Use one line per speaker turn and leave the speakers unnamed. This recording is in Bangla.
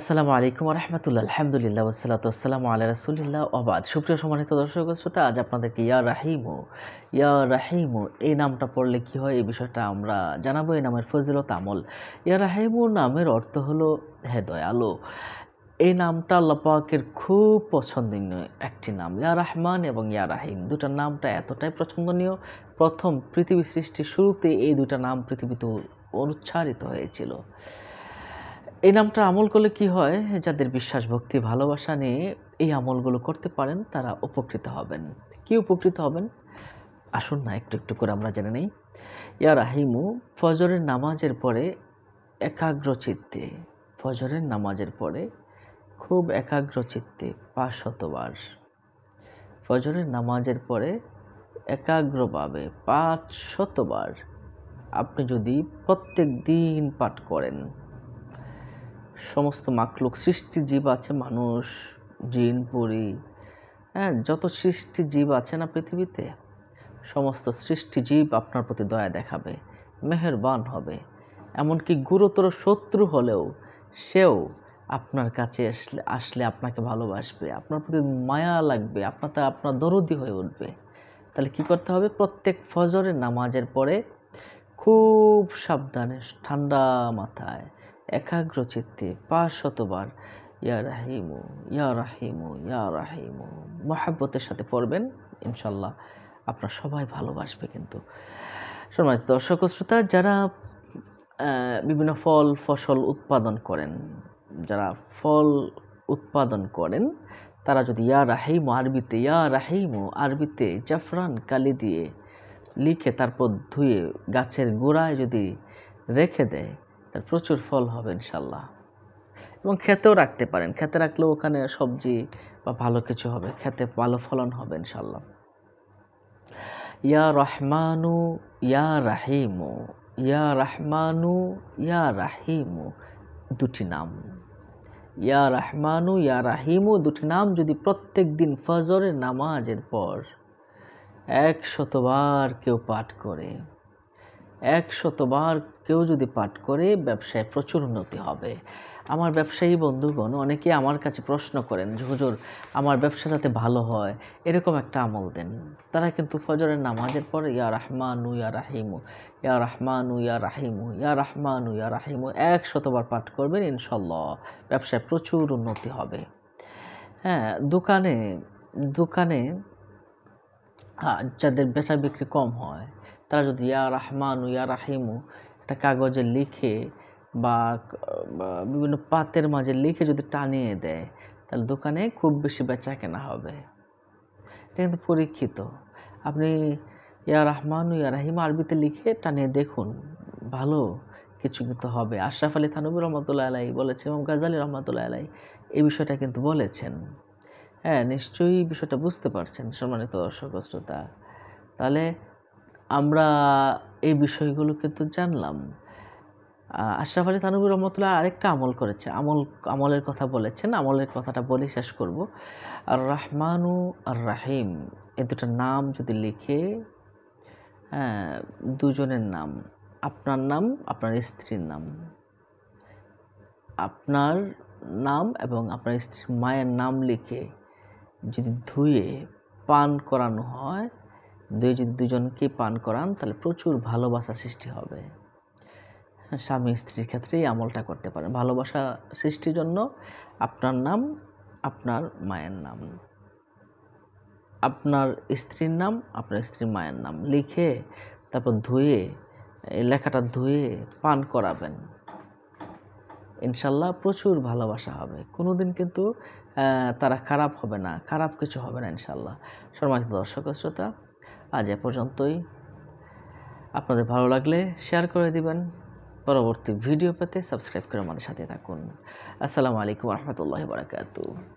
আসসালামু আলাইকুম রহমতুল্লাহ আলহামদুলিল্লাহ ওসালাত আসসালামু আল্লাহ রসুলিল্লাহ আবাদ সুপ্রিয় সম্মানিত দর্শক শ্রোতা আজ আপনাদেরকে ইয়া রাহিমু ইয়া রাহিমু এই নামটা পড়লে কি হয় এই বিষয়টা আমরা জানাবো এই নামের ফজিলত আমল ইয়া রাহিমু নামের অর্থ হলো হে আলো এই নামটা আল্লাপাকের খুব পছন্দনীয় একটি নাম ইয়া রহমান এবং ইয়া রাহিম দুটার নামটা এতটাই পছন্দনীয় প্রথম পৃথিবী সৃষ্টির শুরুতে এই দুটা নাম পৃথিবীতে অনুচ্ছারিত হয়েছিল এই নামটা আমল করলে কি হয় যাদের বিশ্বাস ভক্তি ভালোবাসা নিয়ে এই আমলগুলো করতে পারেন তারা উপকৃত হবেন কি উপকৃত হবেন আসুন না একটু একটু করে আমরা জেনে নেই ইয়া রাহিমু ফজরের নামাজের পরে একাগ্র চিত্তে ফজরের নামাজের পরে খুব একাগ্র চিত্তে পাঁচ শতবার ফজরের নামাজের পরে একাগ্রভাবে পাঁচ শতবার আপনি যদি প্রত্যেক দিন পাঠ করেন সমস্ত মাকলুক সৃষ্টি জীব আছে মানুষ জিন পরি হ্যাঁ যত সৃষ্টি জীব আছে না পৃথিবীতে সমস্ত সৃষ্টি জীব আপনার প্রতি দয়া দেখাবে মেহেরবান হবে এমনকি গুরুতর শত্রু হলেও সেও আপনার কাছে আসলে আসলে আপনাকে ভালোবাসবে আপনার প্রতি মায়া লাগবে আপনার তার আপনার দরদি হয়ে উঠবে তাহলে কি করতে হবে প্রত্যেক ফজরের নামাজের পরে খুব সাবধানে ঠান্ডা মাথায় একাগ্রচিত্তে পাঁচ শতবার ইয়া রাহিমু ইয়া রাহিমু ইয়া রাহিমু মহাব্বতের সাথে পড়বেন ইনশাল্লাহ আপনার সবাই ভালোবাসবে কিন্তু সম্মানিত দর্শক শ্রোতা যারা বিভিন্ন ফল ফসল উৎপাদন করেন যারা ফল উৎপাদন করেন তারা যদি ইয়া রাহিমু আরবিতে ইয়া রাহিমু আরবিতে জাফরান কালি দিয়ে লিখে তারপর ধুয়ে গাছের গোড়ায় যদি রেখে দেয় তার প্রচুর ফল হবে ইনশাল্লাহ এবং খেতেও রাখতে পারেন খেতে রাখলেও ওখানে সবজি বা ভালো কিছু হবে খেতে ভালো ফলন হবে ইনশাল্লাহ ইয়া রহমানু ইয়া রাহিমু ইয়া রহমানু ইয়া রাহিমু দুটি নাম ইয়া রহমানু ইয়া রাহিমু দুটি নাম যদি প্রত্যেক দিন ফজরের নামাজের পর একশতবার কেউ পাঠ করে একশতবার কেউ যদি পাঠ করে ব্যবসায় প্রচুর উন্নতি হবে আমার ব্যবসায়ী বন্ধুগণ অনেকে আমার কাছে প্রশ্ন করেন যে হুজুর আমার ব্যবসা যাতে ভালো হয় এরকম একটা আমল দেন তারা কিন্তু ফজরের নামাজের পরে ইয়া রাহমানু ইয়া রাহিমু ইয়া রাহমানু ইয়া রাহিমু ইয়া রাহমানু ইয়া রাহিমু একশতবার পাঠ করবেন ইনশাল্লাহ ব্যবসায় প্রচুর উন্নতি হবে হ্যাঁ দোকানে দোকানে হ্যাঁ, যাদের বেচা বিক্রি কম হয় তারা যদি ইয়া রাহমান ইয়া রাহিমু একটা কাগজে লিখে বা বিভিন্ন পাতের মাঝে লিখে যদি টানিয়ে দেয় তাহলে দোকানে খুব বেশি বেচা কেনা হবে এটা কিন্তু পরীক্ষিত আপনি ইয়া রাহমান ইয়া রাহিম আরবিতে লিখে টানিয়ে দেখুন ভালো কিছু কিন্তু হবে আশরাফ আলী থানবী রহমতুল্লাহ আলাই বলেছেন এবং গাজালি রহমতুল্লাহ আলাই এই বিষয়টা কিন্তু বলেছেন হ্যাঁ নিশ্চয়ই বিষয়টা বুঝতে পারছেন সম্মানিত দর্শক শ্রোতা তাহলে আমরা এই বিষয়গুলো কিন্তু জানলাম আশরাফ আলী থানবী রহমতুল্লাহ আরেকটা আমল করেছে আমল আমলের কথা বলেছেন আমলের কথাটা বলে শেষ করব আর রহমানু আর রাহিম এ দুটো নাম যদি লিখে হ্যাঁ, দুজনের নাম আপনার নাম আপনার স্ত্রীর নাম আপনার নাম এবং আপনার স্ত্রীর মায়ের নাম লিখে যদি ধুয়ে পান করানো হয় দুই যদি দুজনকে পান করান তাহলে প্রচুর ভালোবাসা সৃষ্টি হবে স্বামী স্ত্রীর ক্ষেত্রে এই আমলটা করতে পারেন ভালোবাসা সৃষ্টির জন্য আপনার নাম আপনার মায়ের নাম আপনার স্ত্রীর নাম আপনার স্ত্রীর মায়ের নাম লিখে তারপর ধুয়ে এই লেখাটা ধুয়ে পান করাবেন ইনশাল্লাহ প্রচুর ভালোবাসা হবে কোনো দিন কিন্তু তারা খারাপ হবে না খারাপ কিছু হবে না ইনশাল্লাহ সর্বাধিক দর্শক শ্রোতা আজ এ পর্যন্তই আপনাদের ভালো লাগলে শেয়ার করে দিবেন পরবর্তী ভিডিও পেতে সাবস্ক্রাইব করে আমাদের সাথে থাকুন আসসালামু আলাইকুম রহমতুল্লাহ বারাকাতু